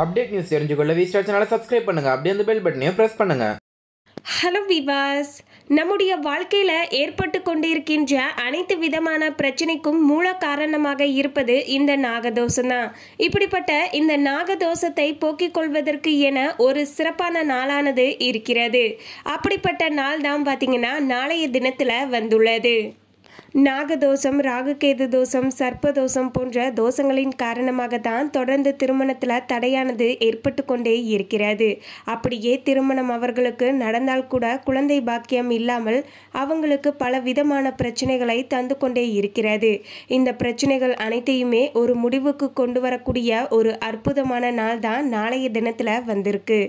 update news தெரிஞ்சுக்கொள்ள V Star சேனலை subscribe பண்ணுங்கள் அப்படியே அந்த பெல் பட்டனையும் ப்ரெஸ் பண்ணுங்கள் ஹலோ விவாஸ் நம்முடைய வாழ்க்கையில் ஏற்பட்டு கொண்டிருக்கின்ற அனைத்து விதமான பிரச்சனைக்கும் மூல காரணமாக இருப்பது இந்த நாகதோஷம்தான் இப்படிப்பட்ட இந்த நாகதோஷத்தை போக்கிக் கொள்வதற்கு என ஒரு சிறப்பான நாளானது இருக்கிறது அப்படிப்பட்ட நாள் தான் பார்த்திங்கன்னா நாளைய தினத்தில் வந்துள்ளது நாகதோஷம் ராகுகேது தோஷம் சர்ப்பதோஷம் போன்ற தோஷங்களின் காரணமாக தான் தொடர்ந்து திருமணத்தில் தடையானது ஏற்பட்டு கொண்டே இருக்கிறது அப்படியே திருமணம் அவர்களுக்கு நடந்தால் கூட குழந்தை பாக்கியம் இல்லாமல் அவங்களுக்கு பல விதமான பிரச்சனைகளை தந்து கொண்டே இருக்கிறது இந்த பிரச்சனைகள் அனைத்தையுமே ஒரு முடிவுக்கு கொண்டு வரக்கூடிய ஒரு அற்புதமான நாள் தான் நாளைய தினத்தில் வந்திருக்கு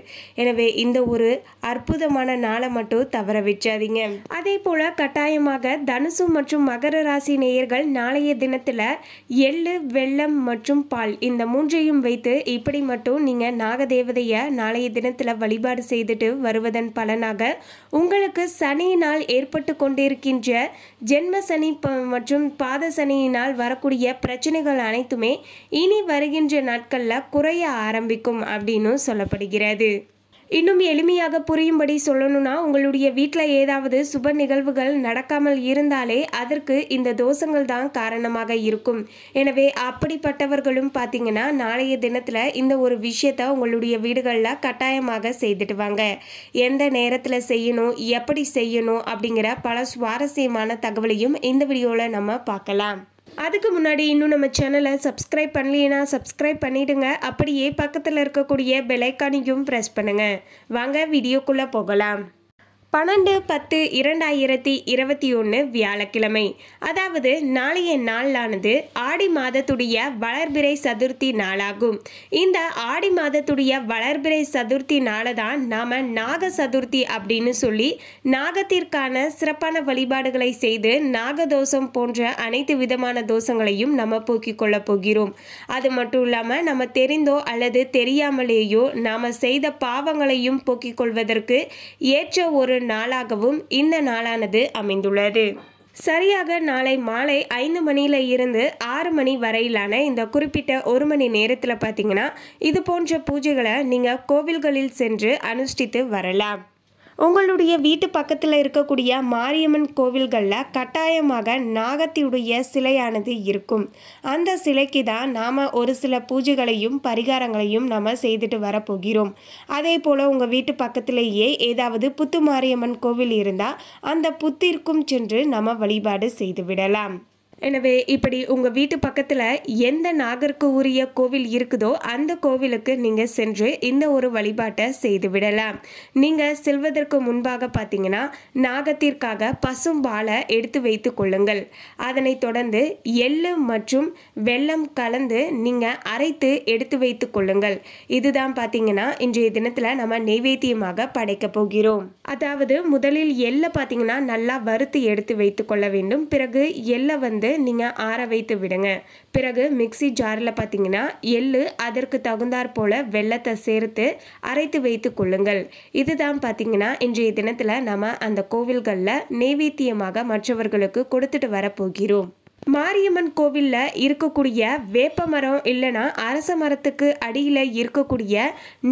எனவே இந்த ஒரு அற்புதமான நாளை மட்டும் தவற வச்சாதீங்க அதே போல் கட்டாயமாக தனுசு மற்றும் மகர ராசி நேயர்கள் நாளைய தினத்தில் எள்ளு வெள்ளம் மற்றும் பால் இந்த மூன்றையும் வைத்து இப்படி மட்டும் நீங்கள் நாகதேவதையை நாளைய தினத்தில் வழிபாடு செய்துட்டு வருவதன் பலனாக உங்களுக்கு சனியினால் ஏற்பட்டு கொண்டிருக்கின்ற ஜென்ம சனி மற்றும் பாத சனியினால் வரக்கூடிய பிரச்சனைகள் அனைத்துமே இனி வருகின்ற நாட்களில் குறைய ஆரம்பிக்கும் அப்படின்னு சொல்லப்படுகிறது இன்னும் எளிமையாக புரியும்படி சொல்லணும்னா உங்களுடைய வீட்டில் ஏதாவது சுப நிகழ்வுகள் நடக்காமல் இருந்தாலே அதற்கு இந்த தோஷங்கள் தான் காரணமாக இருக்கும் எனவே அப்படிப்பட்டவர்களும் பார்த்தீங்கன்னா நாளைய தினத்தில் இந்த ஒரு விஷயத்த உங்களுடைய வீடுகளில் கட்டாயமாக செய்துட்டு வாங்க எந்த நேரத்தில் செய்யணும் எப்படி செய்யணும் அப்படிங்கிற பல சுவாரஸ்யமான தகவலையும் இந்த வீடியோவில் நம்ம பார்க்கலாம் அதுக்கு முன்னாடி இன்னும் நம்ம சேனலை சப்ஸ்கிரைப் பண்ணலைன்னா சப்ஸ்கிரைப் பண்ணிவிடுங்க அப்படியே பக்கத்தில் இருக்கக்கூடிய பெலைக்கானையும் ப்ரெஸ் பண்ணுங்கள் வாங்க வீடியோக்குள்ளே போகலாம் பன்னெண்டு பத்து இரண்டாயிரத்தி இருபத்தி ஒன்று வியாழக்கிழமை அதாவது நாளைய நாளானது ஆடி மாதத்துடைய வளர்பிறை சதுர்த்தி நாளாகும் இந்த ஆடி மாதத்துடைய வளர்பிறை சதுர்த்தி நாளை தான் நாம் நாக சதுர்த்தி அப்படின்னு சொல்லி நாகத்திற்கான சிறப்பான வழிபாடுகளை செய்து நாகதோஷம் போன்ற அனைத்து விதமான தோஷங்களையும் நம்ம போக்கிக் கொள்ளப் போகிறோம் அது மட்டும் இல்லாமல் நம்ம தெரிந்தோ அல்லது தெரியாமலேயோ நாம் செய்த பாவங்களையும் போக்கிக் கொள்வதற்கு ஏற்ற ஒரு நாளாகவும் இந்த நாளானது அமைந்துள்ளது சரியாக நாளை மாலை ஐந்து மணியில் இருந்து ஆறு மணி வரையிலான இந்த குறிப்பிட்ட ஒரு மணி நேரத்தில் பார்த்தீங்கன்னா இது போன்ற பூஜைகளை நீங்கள் கோவில்களில் சென்று அனுஷ்டித்து வரலாம் உங்களுடைய வீட்டு பக்கத்தில் இருக்கக்கூடிய மாரியம்மன் கோவில்களில் கட்டாயமாக நாகத்தியுடைய சிலையானது இருக்கும் அந்த சிலைக்கு தான் நாம் ஒரு சில பூஜைகளையும் பரிகாரங்களையும் நம்ம செய்துட்டு வரப்போகிறோம் அதே போல் உங்கள் வீட்டு பக்கத்திலேயே ஏதாவது புத்து மாரியம்மன் கோவில் இருந்தால் அந்த புத்திற்கும் சென்று நம்ம வழிபாடு செய்து விடலாம் எனவே இப்படி உங்கள் வீட்டு பக்கத்தில் எந்த உரிய கோவில் இருக்குதோ அந்த கோவிலுக்கு நீங்கள் சென்று இந்த ஒரு வழிபாட்டை செய்து விடலாம் நீங்கள் செல்வதற்கு முன்பாக பார்த்தீங்கன்னா நாகத்திற்காக பசும் வாழை எடுத்து வைத்து கொள்ளுங்கள் அதனைத் தொடர்ந்து எள்ளு மற்றும் வெள்ளம் கலந்து நீங்கள் அரைத்து எடுத்து வைத்து கொள்ளுங்கள் இதுதான் பார்த்தீங்கன்னா இன்றைய தினத்தில் நம்ம நெய்வேத்தியமாக படைக்க போகிறோம் அதாவது முதலில் எள்ளை பார்த்தீங்கன்னா நல்லா வறுத்து எடுத்து வைத்து கொள்ள வேண்டும் பிறகு எள்ளை வந்து வந்து நீங்கள் ஆற வைத்து விடுங்க பிறகு மிக்சி ஜாரில் பார்த்தீங்கன்னா எள்ளு அதற்கு தகுந்தாற் போல் வெள்ளத்தை சேர்த்து அரைத்து வைத்து கொள்ளுங்கள் இதுதான் பார்த்தீங்கன்னா இன்றைய தினத்தில் நம்ம அந்த கோவில்களில் நெய்வேத்தியமாக மற்றவர்களுக்கு கொடுத்துட்டு வரப்போகிறோம் மாரியம்மன் கோவிலில் இருக்கக்கூடிய வேப்ப மரம் இல்லைனா அரச மரத்துக்கு அடியில் இருக்கக்கூடிய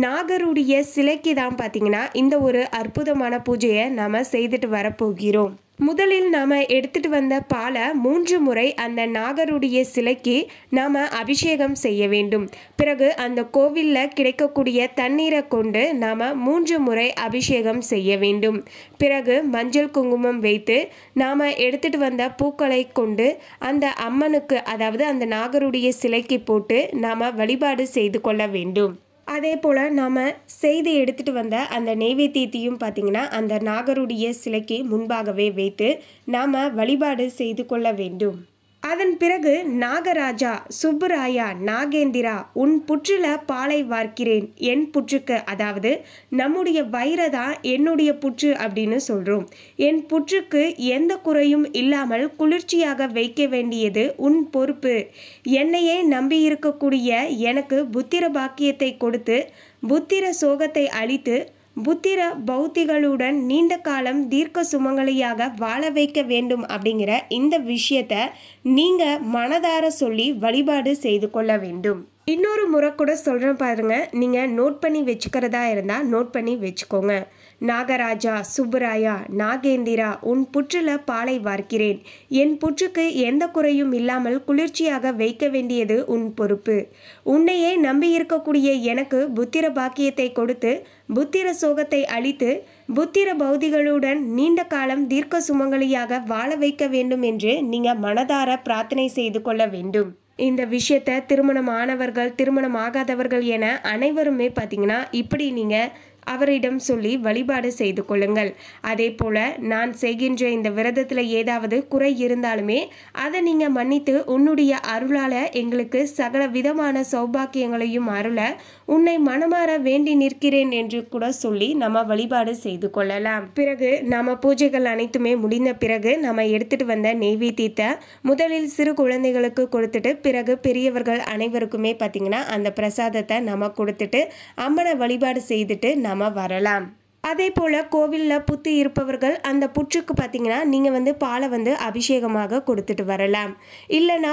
நாகருடைய சிலைக்கு தான் பார்த்திங்கன்னா இந்த ஒரு அற்புதமான பூஜையை நாம் செய்துட்டு வரப்போகிறோம் முதலில் நாம் எடுத்துட்டு வந்த பாலை மூன்று முறை அந்த நாகருடைய சிலைக்கு நாம் அபிஷேகம் செய்ய வேண்டும் பிறகு அந்த கோவிலில் கிடைக்கக்கூடிய தண்ணீரை கொண்டு நாம் மூன்று முறை அபிஷேகம் செய்ய வேண்டும் பிறகு மஞ்சள் குங்குமம் வைத்து நாம் எடுத்துகிட்டு வந்த பூக்களை கொண்டு அந்த அம்மனுக்கு அதாவது அந்த நாகருடைய சிலைக்கு போட்டு நாம் வழிபாடு செய்து கொள்ள வேண்டும் அதே போல் நாம் செய்து எடுத்துகிட்டு வந்த அந்த நெய்வேத்தியத்தையும் பார்த்திங்கன்னா அந்த நாகருடைய சிலைக்கு முன்பாகவே வைத்து நாம் வழிபாடு செய்து கொள்ள வேண்டும் அதன் பிறகு நாகராஜா சுப்புராயா நாகேந்திரா உன் புற்றில் பாலை வார்க்கிறேன் என் புற்றுக்கு அதாவது நம்முடைய வயிறு தான் என்னுடைய புற்று அப்படின்னு சொல்கிறோம் என் புற்றுக்கு எந்த குறையும் இல்லாமல் குளிர்ச்சியாக வைக்க வேண்டியது உன் பொறுப்பு என்னையே நம்பி இருக்கக்கூடிய எனக்கு புத்திர பாக்கியத்தை கொடுத்து புத்திர சோகத்தை அளித்து புத்திர பௌத்திகளுடன் நீண்ட காலம் தீர்க்க சுமங்கலியாக வாழ வைக்க வேண்டும் அப்படிங்கிற இந்த விஷயத்தை நீங்கள் மனதார சொல்லி வழிபாடு செய்து கொள்ள வேண்டும் இன்னொரு முறை கூட சொல்கிறேன் பாருங்கள் நீங்கள் நோட் பண்ணி வச்சுக்கிறதா இருந்தால் நோட் பண்ணி வச்சுக்கோங்க நாகராஜா சுப்புராயா நாகேந்திரா உன் புற்றில் பாலை வார்க்கிறேன் என் புற்றுக்கு எந்த குறையும் இல்லாமல் குளிர்ச்சியாக வைக்க வேண்டியது உன் பொறுப்பு உன்னையே நம்பி இருக்கக்கூடிய எனக்கு புத்திர பாக்கியத்தை கொடுத்து புத்திர சோகத்தை அழித்து புத்திர பௌதிகளுடன் நீண்ட காலம் தீர்க்க சுமங்கலியாக வாழ வைக்க வேண்டும் என்று நீங்கள் மனதார பிரார்த்தனை செய்து கொள்ள வேண்டும் இந்த விஷயத்தை திருமணம் ஆனவர்கள் திருமணம் ஆகாதவர்கள் என அனைவருமே பார்த்தீங்கன்னா இப்படி நீங்கள் அவரிடம் சொல்லி வழிபாடு செய்து கொள்ளுங்கள் அதே போல நான் செய்கின்ற இந்த விரதத்தில் ஏதாவது குறை இருந்தாலுமே அதை நீங்கள் மன்னித்து உன்னுடைய அருளால் எங்களுக்கு சகல விதமான சௌபாக்கியங்களையும் அருள உன்னை மனமாற வேண்டி நிற்கிறேன் என்று கூட சொல்லி நம்ம வழிபாடு செய்து கொள்ளலாம் பிறகு நம்ம பூஜைகள் அனைத்துமே முடிந்த பிறகு நம்ம எடுத்துட்டு வந்த நெய்வேத்தியத்தை முதலில் சிறு குழந்தைகளுக்கு கொடுத்துட்டு பிறகு பெரியவர்கள் அனைவருக்குமே பார்த்திங்கன்னா அந்த பிரசாதத்தை நம்ம கொடுத்துட்டு அம்மனை வழிபாடு செய்துட்டு நம்ம வரலாம் அதே போல் கோவிலில் புத்து இருப்பவர்கள் அந்த புற்றுக்கு பார்த்தீங்கன்னா நீங்கள் வந்து பாலை வந்து அபிஷேகமாக கொடுத்துட்டு வரலாம் இல்லைன்னா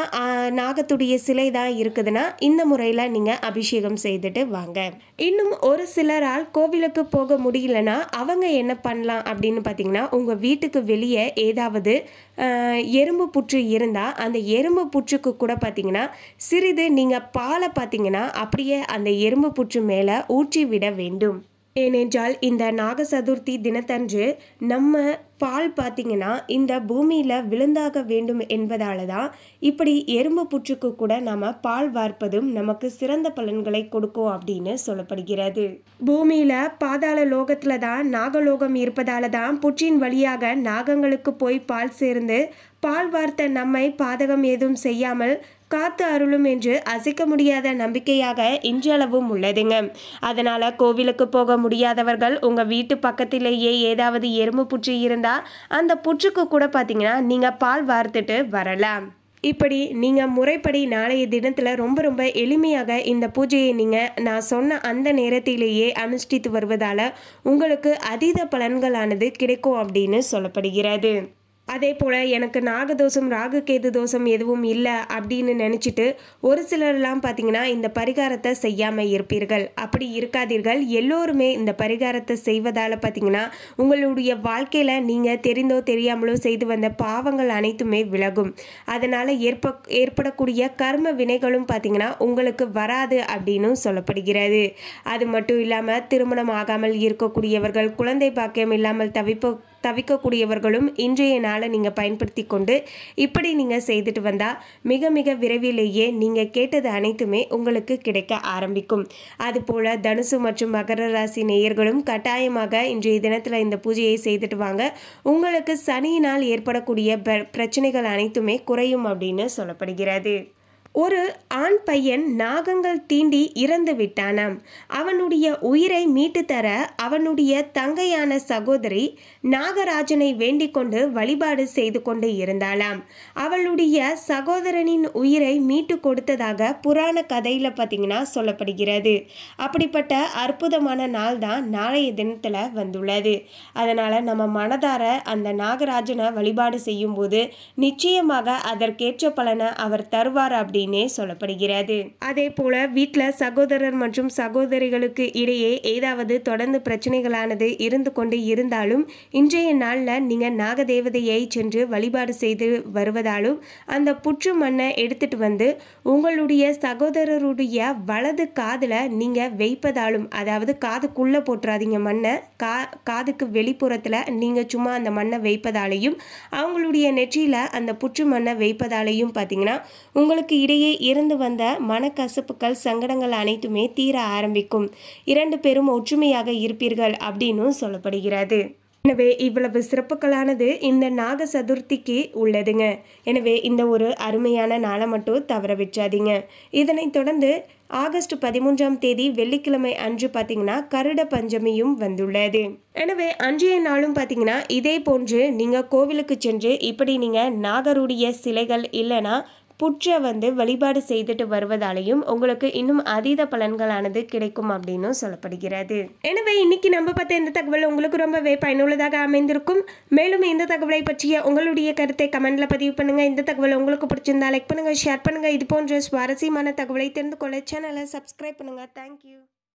நாகத்துடைய சிலை தான் இருக்குதுன்னா இந்த முறையில் நீங்கள் அபிஷேகம் செய்துட்டு வாங்க இன்னும் ஒரு சிலரால் கோவிலுக்கு போக முடியலன்னா அவங்க என்ன பண்ணலாம் அப்படின்னு பார்த்தீங்கன்னா உங்கள் வீட்டுக்கு வெளியே ஏதாவது எறும்பு புற்று இருந்தால் அந்த எறும்பு புற்றுக்கு கூட பார்த்தீங்கன்னா சிறிது நீங்கள் பாலை பார்த்தீங்கன்னா அப்படியே அந்த எறும்பு புற்று மேலே ஊற்றி விட வேண்டும் ஏனென்றால் இந்த நாக சதுர்த்தி தினத்தன்று நம்ம பால் பார்த்திங்கன்னா இந்த பூமியில் விழுந்தாக வேண்டும் என்பதால தான் இப்படி எறும்பு புற்றுக்கு கூட நம்ம பால் வார்ப்பதும் நமக்கு சிறந்த பலன்களை கொடுக்கும் அப்படின்னு சொல்லப்படுகிறது பூமியில் பாதாள லோகத்தில் தான் நாகலோகம் இருப்பதால தான் புற்றின் வழியாக நாகங்களுக்கு போய் பால் சேர்ந்து பால் வார்த்த நம்மை பாதகம் ஏதும் செய்யாமல் காத்து அருளும் என்று அசைக்க முடியாத நம்பிக்கையாக இன்றளவும் உள்ளதுங்க அதனால் கோவிலுக்கு போக முடியாதவர்கள் உங்கள் வீட்டு பக்கத்திலேயே ஏதாவது எறும்பு புற்று இருந்தால் அந்த புற்றுக்கு கூட பார்த்தீங்கன்னா நீங்கள் பால் வார்த்துட்டு வரலாம் இப்படி நீங்கள் முறைப்படி நாளைய தினத்தில் ரொம்ப ரொம்ப எளிமையாக இந்த பூஜையை நீங்கள் நான் சொன்ன அந்த நேரத்திலேயே அனுஷ்டித்து வருவதால் உங்களுக்கு அதீத பலன்களானது கிடைக்கும் அப்படின்னு சொல்லப்படுகிறது அதே போல் எனக்கு நாகதோஷம் ராகு கேது தோஷம் எதுவும் இல்லை அப்படின்னு நினச்சிட்டு ஒரு சிலர்லாம் பார்த்தீங்கன்னா இந்த பரிகாரத்தை செய்யாமல் இருப்பீர்கள் அப்படி இருக்காதீர்கள் எல்லோருமே இந்த பரிகாரத்தை செய்வதால் பார்த்திங்கன்னா உங்களுடைய வாழ்க்கையில் நீங்கள் தெரிந்தோ தெரியாமலோ செய்து வந்த பாவங்கள் அனைத்துமே விலகும் அதனால் ஏற்ப ஏற்படக்கூடிய கர்ம வினைகளும் பார்த்திங்கன்னா உங்களுக்கு வராது அப்படின்னு சொல்லப்படுகிறது அது மட்டும் இல்லாமல் திருமணம் ஆகாமல் இருக்கக்கூடியவர்கள் குழந்தை பாக்கியம் இல்லாமல் தவிப்ப தவிக்கக்கூடியவர்களும் இன்றைய நாளை நீங்கள் பயன்படுத்தி கொண்டு இப்படி நீங்கள் செய்துட்டு வந்தால் மிக மிக விரைவிலேயே நீங்கள் கேட்டது அனைத்துமே உங்களுக்கு கிடைக்க ஆரம்பிக்கும் அதுபோல் தனுசு மற்றும் மகர ராசி நேயர்களும் கட்டாயமாக இன்றைய தினத்தில் இந்த பூஜையை செய்துட்டு வாங்க உங்களுக்கு சனியினால் ஏற்படக்கூடிய பிரச்சனைகள் அனைத்துமே குறையும் அப்படின்னு சொல்லப்படுகிறது ஒரு ஆண் பையன் நாகங்கள் தீண்டி இறந்து விட்டானாம் அவனுடைய உயிரை மீட்டு தர அவனுடைய தங்கையான சகோதரி நாகராஜனை வேண்டிக் கொண்டு வழிபாடு செய்து கொண்டு இருந்தாளாம் அவளுடைய சகோதரனின் உயிரை மீட்டு கொடுத்ததாக புராண கதையில் பார்த்தீங்கன்னா சொல்லப்படுகிறது அப்படிப்பட்ட அற்புதமான நாள் தான் நாளைய தினத்தில் வந்துள்ளது அதனால் நம்ம மனதார அந்த நாகராஜனை வழிபாடு செய்யும்போது நிச்சயமாக அதற்கேற்ற பலனை அவர் தருவார் அப்படி அப்படின்னே சொல்லப்படுகிறது அதே போல வீட்டில் சகோதரர் மற்றும் சகோதரிகளுக்கு இடையே ஏதாவது தொடர்ந்து பிரச்சனைகளானது இருந்து கொண்டு இருந்தாலும் இன்றைய நாளில் நீங்கள் நாகதேவதையை சென்று வழிபாடு செய்து வருவதாலும் அந்த புற்று மண்ணை எடுத்துட்டு வந்து உங்களுடைய சகோதரருடைய வலது காதில் நீங்கள் வைப்பதாலும் அதாவது காதுக்குள்ளே போட்டுறாதீங்க மண்ணை கா காதுக்கு வெளிப்புறத்தில் நீங்கள் சும்மா அந்த மண்ணை வைப்பதாலேயும் அவங்களுடைய நெற்றியில் அந்த புற்று மண்ணை வைப்பதாலேயும் பார்த்தீங்கன்னா உங்களுக்கு இடையே இருந்து வந்த மனக்கசப்புகள் சங்கடங்கள் அனைத்துமே தீர ஆரம்பிக்கும் இரண்டு பேரும் ஒற்றுமையாக இருப்பீர்கள் அப்படின்னு சொல்லப்படுகிறது எனவே இவ்வளவு சிறப்புகளானது இந்த நாக சதுர்த்திக்கு உள்ளதுங்க எனவே இந்த ஒரு அருமையான நாளை மட்டும் தவற விட்றாதீங்க இதனைத் தொடர்ந்து ஆகஸ்ட் பதிமூன்றாம் தேதி வெள்ளிக்கிழமை அன்று பார்த்தீங்கன்னா கருட பஞ்சமியும் வந்துள்ளது எனவே அன்றைய நாளும் பார்த்தீங்கன்னா இதே போன்று நீங்கள் கோவிலுக்கு சென்று இப்படி நீங்கள் நாகருடைய சிலைகள் இல்லைன்னா புற்றை வந்து வழிபாடு செய்துட்டு வருவதாலையும் உங்களுக்கு இன்னும் அதீத பலன்களானது கிடைக்கும் அப்படின்னு சொல்லப்படுகிறது எனவே இன்னைக்கு நம்ம பார்த்த இந்த தகவல் உங்களுக்கு ரொம்பவே பயனுள்ளதாக அமைந்திருக்கும் மேலும் இந்த தகவலை பற்றிய உங்களுடைய கருத்தை கமெண்ட்ல பதிவு பண்ணுங்க இந்த தகவல் உங்களுக்கு பிடிச்சிருந்தா லைக் பண்ணுங்க ஷேர் பண்ணுங்க இது போன்ற சுவாரஸ்யமான தகவலை தெரிந்து கொள்ள சேனலை சப்ஸ்கிரைப் பண்ணுங்க தேங்க்யூ